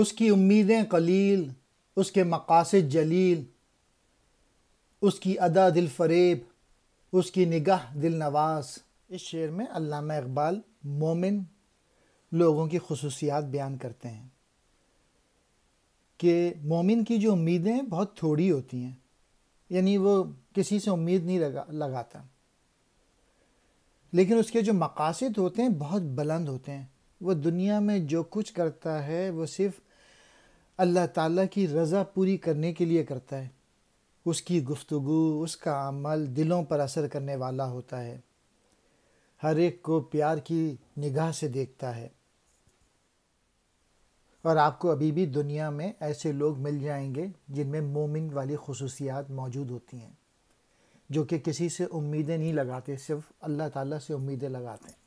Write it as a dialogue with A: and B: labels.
A: उसकी उम्मीदें कलील उसके मकासद जलील उसकी अदा दिल फरेब उसकी निगाह दिल नवाज इस शेर में अल्लामा इकबाल मोमिन लोगों की खसूसियात बयान करते हैं कि मोमिन की जो उम्मीदें बहुत थोड़ी होती हैं यानी वो किसी से उम्मीद नहीं लगा लगाता लेकिन उसके जो मकासद होते हैं बहुत बुलंद होते हैं वो दुनिया में जो कुछ करता है वो सिर्फ अल्लाह ताला की रज़ा पूरी करने के लिए करता है उसकी गुफ्तगु उसका अमल दिलों पर असर करने वाला होता है हर एक को प्यार की निगाह से देखता है और आपको अभी भी दुनिया में ऐसे लोग मिल जाएंगे जिनमें मोमिन वाली खसूसियात मौजूद होती हैं जो कि किसी से उम्मीदें नहीं लगाते सिर्फ अल्लाह ताला से उम्मीदें लगाते हैं